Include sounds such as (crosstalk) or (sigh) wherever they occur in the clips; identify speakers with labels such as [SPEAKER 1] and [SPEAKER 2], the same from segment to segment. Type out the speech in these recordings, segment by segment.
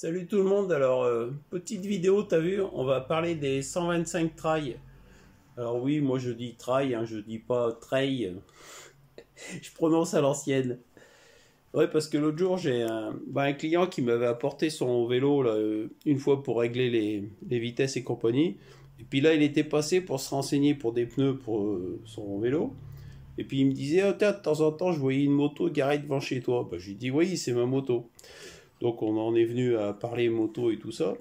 [SPEAKER 1] Salut tout le monde, alors euh, petite vidéo, t'as vu, on va parler des 125 trails. Alors oui, moi je dis trail, hein, je dis pas trail, (laughs) je prononce à l'ancienne. Ouais, parce que l'autre jour j'ai un, bah, un, client qui m'avait apporté son vélo là, euh, une fois pour régler les, vitesses et compagnie. Et puis là il était passé pour se renseigner pour des pneus pour euh, son vélo. Et puis il me disait, ah, de temps en temps je voyais une moto garée devant chez toi. Bah, je lui dis, oui, c'est ma moto. Donc on en est venu à parler moto et tout ça.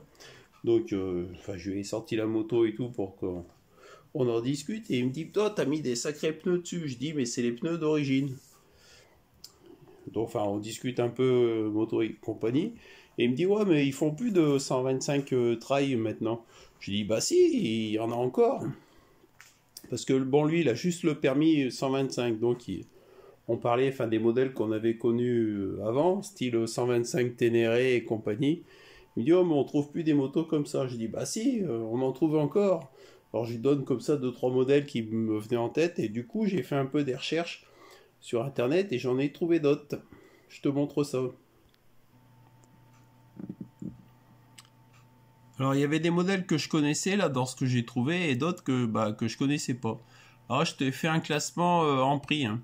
[SPEAKER 1] Donc euh, enfin, je lui ai sorti la moto et tout pour qu'on en discute. Et il me dit, toi, t'as mis des sacrés pneus dessus. Je dis, mais c'est les pneus d'origine. Donc enfin, on discute un peu euh, moto et compagnie. Et il me dit, ouais, mais ils font plus de 125 euh, trails trail maintenant. Je dis, bah si, il y en a encore. Parce que bon, lui, il a juste le permis 125, donc il on parlait enfin, des modèles qu'on avait connus euh, avant, style 125 euh, Ténéré et compagnie. Il me dit, oh, mais on trouve plus des motos comme ça. Je dis, bah si, euh, on en trouve encore. Alors je lui donne comme ça deux, trois modèles qui me venaient en tête, et du coup, j'ai fait un peu des recherches sur Internet et j'en ai trouvé d'autres. Je te montre ça. Alors il y avait des modèles que je connaissais là dans ce que j'ai trouvé et d'autres que, bah, que je connaissais pas. Alors je t'ai fait un classement en prix. Hein.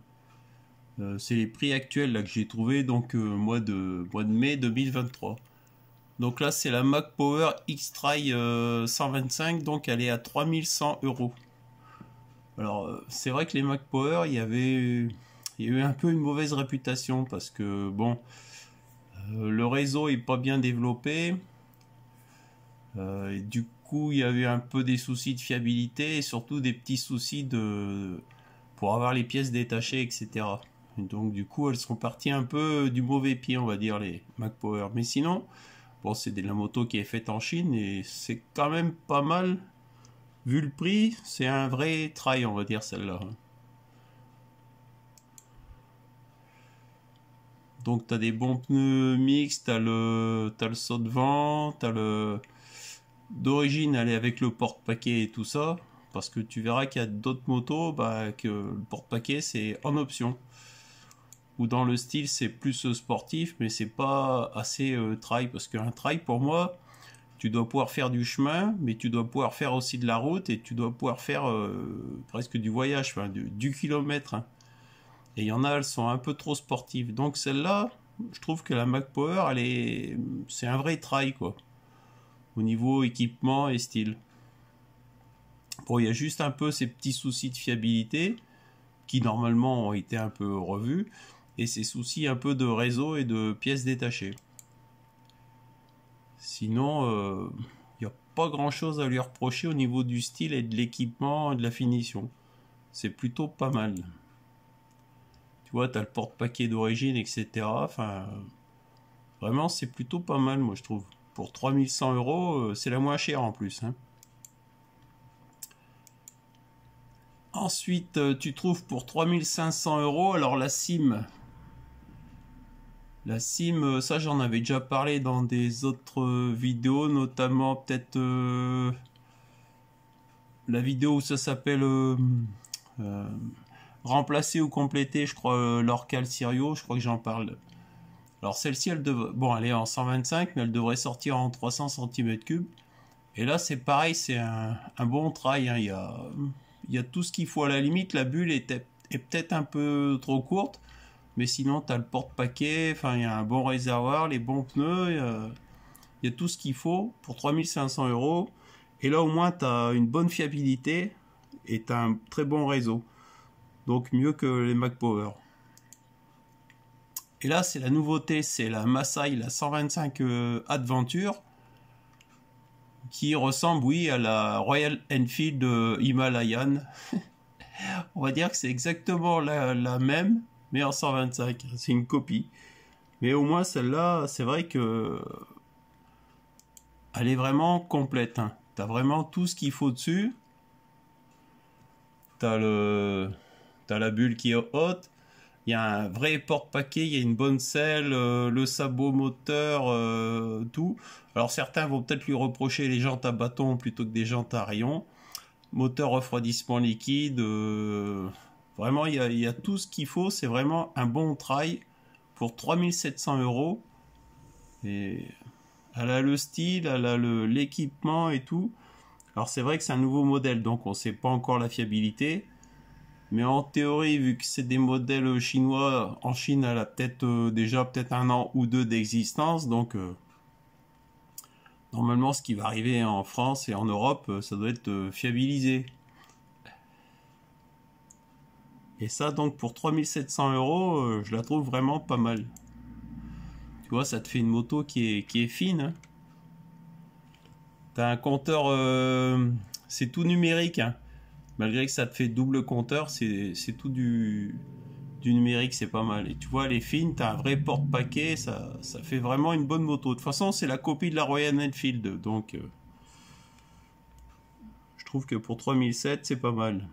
[SPEAKER 1] Euh, c'est les prix actuels là, que j'ai trouvé donc euh, mois, de, mois de mai 2023. Donc là c'est la Mac Power X-Try 125, euh, donc elle est à 3100 euros. Alors c'est vrai que les Mac Power, il y avait eu un peu une mauvaise réputation parce que bon, le réseau est pas bien développé. du coup il y avait un peu des soucis de fiabilité et surtout des petits soucis de pour avoir les pièces détachées, etc. Donc du coup, elles sont parties un peu du mauvais pied, on va dire, les Mac Power. Mais sinon, bon, c'est de la moto qui est faite en Chine et c'est quand même pas mal. Vu le prix, c'est un vrai try, on va dire, celle-là. Donc tu as des bons pneus mixtes, tu le, saut de vent, tu le... D'origine, elle est avec le porte-paquet et tout ça, parce que tu verras qu'il y a d'autres motos, bah, que le porte-paquet c'est en option ou dans le style c'est plus euh, sportif, mais c'est pas assez try, euh, trail parce qu'un trail pour moi, tu dois pouvoir faire du chemin, mais tu dois pouvoir faire aussi de la route et tu dois pouvoir faire euh, presque du voyage, enfin, du, kilomètre. Hein. Et il y en a, elles sont un peu trop sportives. Donc celle-là, je trouve que la Mac Power, elle est, c'est un vrai trail quoi, au niveau équipement et style. Bon, il y a juste un peu ces petits soucis de fiabilité qui normalement ont été un peu revus et ses soucis un peu de réseau et de pièces détachées. Sinon, il euh, n'y a pas grand-chose à lui reprocher au niveau du style et de l'équipement et de la finition. C'est plutôt pas mal. Tu vois, tu as le porte-paquet d'origine, etc. Enfin, vraiment, c'est plutôt pas mal, moi, je trouve. Pour 3100 euros, euh, c'est la moins chère en plus. Hein. Ensuite, euh, tu trouves pour 3500 euros, alors la SIM, la sim, euh, ça j'en avais déjà parlé dans des autres euh, vidéos, notamment peut-être euh, la vidéo où ça s'appelle Remplacer ou compléter, je crois, l'Orcal Sirio, je crois que j'en parle. Alors celle-ci, elle bon, est en 125, mais elle devrait sortir en 300 cm3. Et là, c'est pareil, c'est un, bon trail. Hein. Il, y a, tout ce qu'il faut à la limite. La bulle est peut-être un peu trop courte. Mais sinon, tu as le porte-paquet, enfin, il y a un bon réservoir, les bons pneus, euh, il y, a tout ce qu'il faut pour 3500 euros. Et là, au moins, tu as une bonne fiabilité et tu as un très bon réseau. Donc, mieux que les Mac Power. Et là, c'est la nouveauté, c'est la Masai, la 125 euh, Adventure, qui ressemble, oui, à la Royal Enfield euh, Himalayan. (laughs) On va dire que c'est exactement la, la même, mais en 125, c'est une copie. Mais au moins celle-là, c'est vrai que elle est vraiment complète. Tu hein. T'as vraiment tout ce qu'il faut dessus. T'as le, as la bulle qui est haute. Il y a un vrai porte-paquet, il y a une bonne selle, euh, le sabot moteur, euh, tout. Alors certains vont peut-être lui reprocher les jantes à bâton plutôt que des jantes à rayon. Moteur refroidissement liquide. Euh, Vraiment, il y a, tout ce qu'il faut. C'est vraiment un bon trail pour 3700 euros. Et elle a le style, elle a l'équipement et tout. Alors c'est vrai que c'est un nouveau modèle, donc on ne sait pas encore la fiabilité. Mais en théorie, vu que c'est des modèles chinois, en Chine, elle a peut euh, déjà peut-être un an ou deux d'existence. Donc euh, normalement, ce qui va arriver en France et en Europe, euh, ça doit être fiabilisé. Et ça, donc, pour 3700 euros, euh, je la trouve vraiment pas mal. Tu vois, ça te fait une moto qui est, qui est fine. Tu hein. T'as un compteur, euh, c'est tout numérique. Hein. Malgré que ça te fait double compteur, c'est tout du, du numérique, c'est pas mal. Et tu vois, elle est fine, t'as un vrai porte-paquet, ça, ça fait vraiment une bonne moto. De toute façon, c'est la copie de la Royal Enfield, donc... Euh, je trouve que pour 3007, c'est pas mal.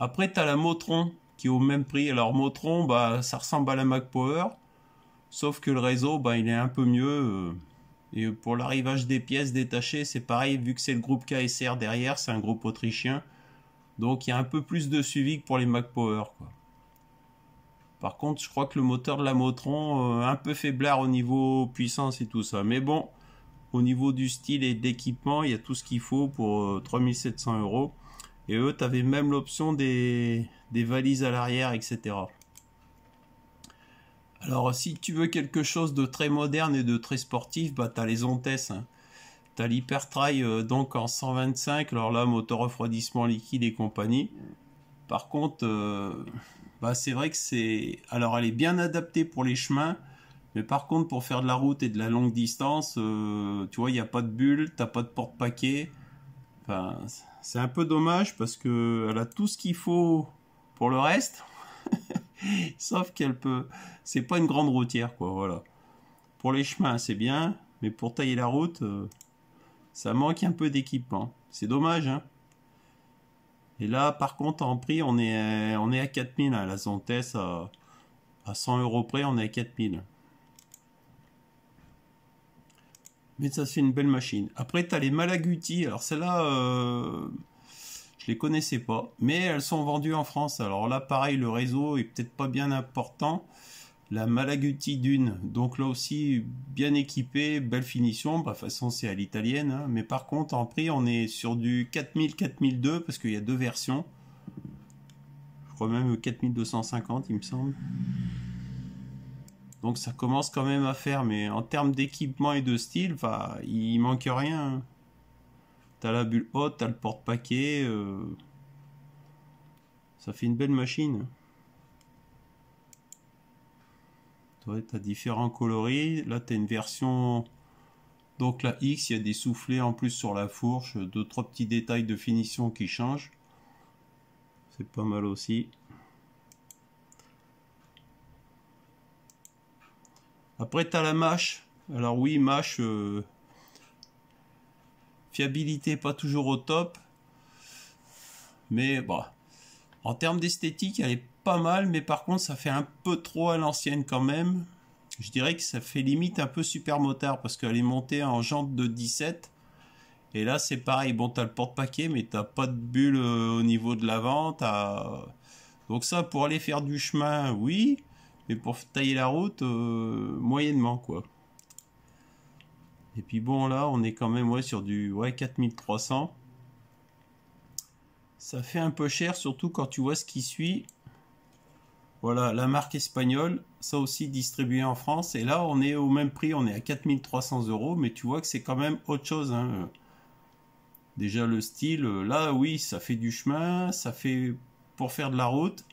[SPEAKER 1] Après, tu as la Motron qui est au même prix. Alors, Motron, bah, ça ressemble à la Mac Power, sauf que le réseau, bah, il est un peu mieux. Euh, et pour l'arrivage des pièces détachées, c'est pareil, vu que c'est le groupe KSR derrière, c'est un groupe autrichien. Donc, il y a un peu plus de suivi que pour les Mac Power. Quoi. Par contre, je crois que le moteur de la Motron, euh, un peu faiblard au niveau puissance et tout ça. Mais bon, au niveau du style et d'équipement, il y a tout ce qu'il faut pour 3700 euh, euros. Et eux, tu avais même l'option des, des valises à l'arrière, etc. Alors, si tu veux quelque chose de très moderne et de très sportif, bah, tu as les Ontes. Hein. Tu as l'Hypertrail euh, donc en 125, alors là, moteur refroidissement liquide et compagnie. Par contre, euh, bah, c'est vrai que c'est. Alors, elle est bien adaptée pour les chemins, mais par contre, pour faire de la route et de la longue distance, euh, tu vois, il n'y a pas de bulle, tu pas de porte paquets Enfin, c'est un peu dommage parce que elle a tout ce qu'il faut pour le reste. (laughs) Sauf qu'elle peut. C'est pas une grande routière, quoi, voilà. Pour les chemins, c'est bien, mais pour tailler la route, euh, ça manque un peu d'équipement. C'est dommage, hein. Et là, par contre, en prix, on est, à, on est à 4000. Hein. La Zontes, à, à 100 euros près, on est à 4000. Mais ça, c'est une belle machine. Après, tu as les Malaguti. Alors, celles-là, euh, je les connaissais pas. Mais elles sont vendues en France. Alors là, pareil, le réseau est peut-être pas bien important. La Malaguti d'une. Donc là aussi, bien équipée, belle finition. Bah, de toute façon, c'est à l'italienne. Hein. Mais par contre, en prix, on est sur du 4000-4002 parce qu'il y a deux versions. Je crois même 4250, euh, il me semble. Donc ça commence quand même à faire, mais en termes d'équipement et de style, il manque rien. Hein. T'as la bulle haute, t'as le porte-paquet. Euh, ça fait une belle machine. Toi, t'as différents coloris. Là, t'as une version. Donc la X, il y a des soufflets en plus sur la fourche, deux trois petits détails de finition qui changent. C'est pas mal aussi. Après, tu as la mâche. Alors oui, mâche, euh, fiabilité pas toujours au top. Mais bon, bah, en termes d'esthétique, elle est pas mal, mais par contre, ça fait un peu trop à l'ancienne quand même. Je dirais que ça fait limite un peu super motard parce qu'elle est montée en jante de 17. Et là, c'est pareil. Bon, as le porte-paquet, mais t'as pas de bulle euh, au niveau de l'avant. Donc ça, pour aller faire du chemin, oui mais pour tailler la route, euh, moyennement quoi. Et puis bon là, on est quand même ouais, sur du ouais, 4300. Ça fait un peu cher, surtout quand tu vois ce qui suit. Voilà, la marque espagnole, ça aussi distribué en France. Et là, on est au même prix, on est à 4300 euros, mais tu vois que c'est quand même autre chose. Hein. Déjà le style, euh, là oui, ça fait du chemin, ça fait pour faire de la route.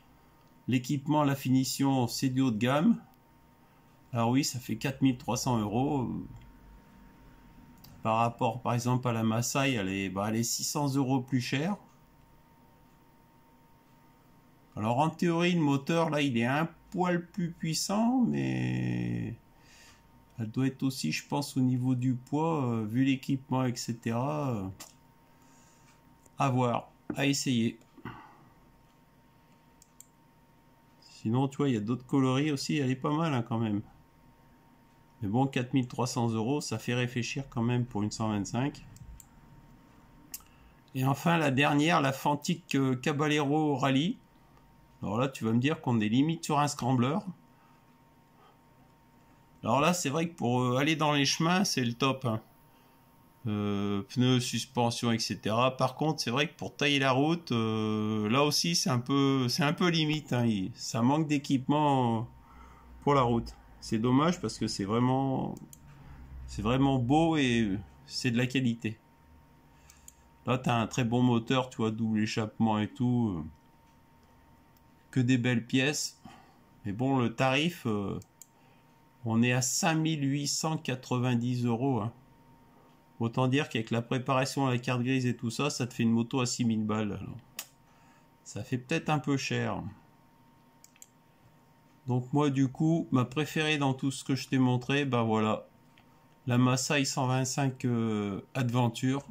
[SPEAKER 1] L'équipement, la finition, c'est du haut de gamme. Alors oui, ça fait 4300 euros. Par rapport, par exemple, à la Maasai, elle est, 600 bah, euros plus chère. Alors en théorie, le moteur, là, il est un poil plus puissant, mais elle doit être aussi, je pense, au niveau du poids, euh, vu l'équipement, etc. Euh, à voir, à essayer. Sinon, tu vois, il y a d'autres coloris aussi, elle est pas mal hein, quand même. Mais bon, 4300 euros, ça fait réfléchir quand même pour une 125. Et enfin, la dernière, la Fantique euh, Caballero Rally. Alors là, tu vas me dire qu'on est limite sur un scrambler. Alors là, c'est vrai que pour euh, aller dans les chemins, c'est le top. Hein. Euh, pneus, suspension, etc. Par contre, c'est vrai que pour tailler la route, euh, là aussi, c'est un peu, c'est un peu limite. Hein. ça manque d'équipement pour la route. C'est dommage parce que c'est vraiment, c'est vraiment beau et c'est de la qualité. Là, t'as un très bon moteur, tu vois, double échappement et tout. Que des belles pièces. Mais bon, le tarif, euh, on est à 5890 euros. Hein. Autant dire qu'avec la préparation à la carte grise et tout ça, ça te fait une moto à 6000 balles. Ça fait peut-être un peu cher. Donc moi du coup, ma préférée dans tout ce que je t'ai montré, bah voilà. La Masai 125 euh, Adventure.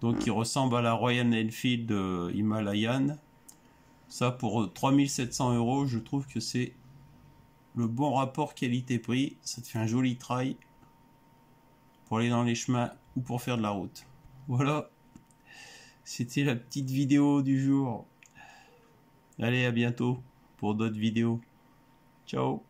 [SPEAKER 1] Donc qui ressemble à la Royal Enfield de euh, Himalayan. Ça pour 3700 euh, euros, je trouve que c'est le bon rapport qualité-prix. Ça te fait un joli trail pour aller dans les chemins ou pour faire de la route. Voilà, c'était la petite vidéo du jour. Allez, à bientôt pour d'autres vidéos. Ciao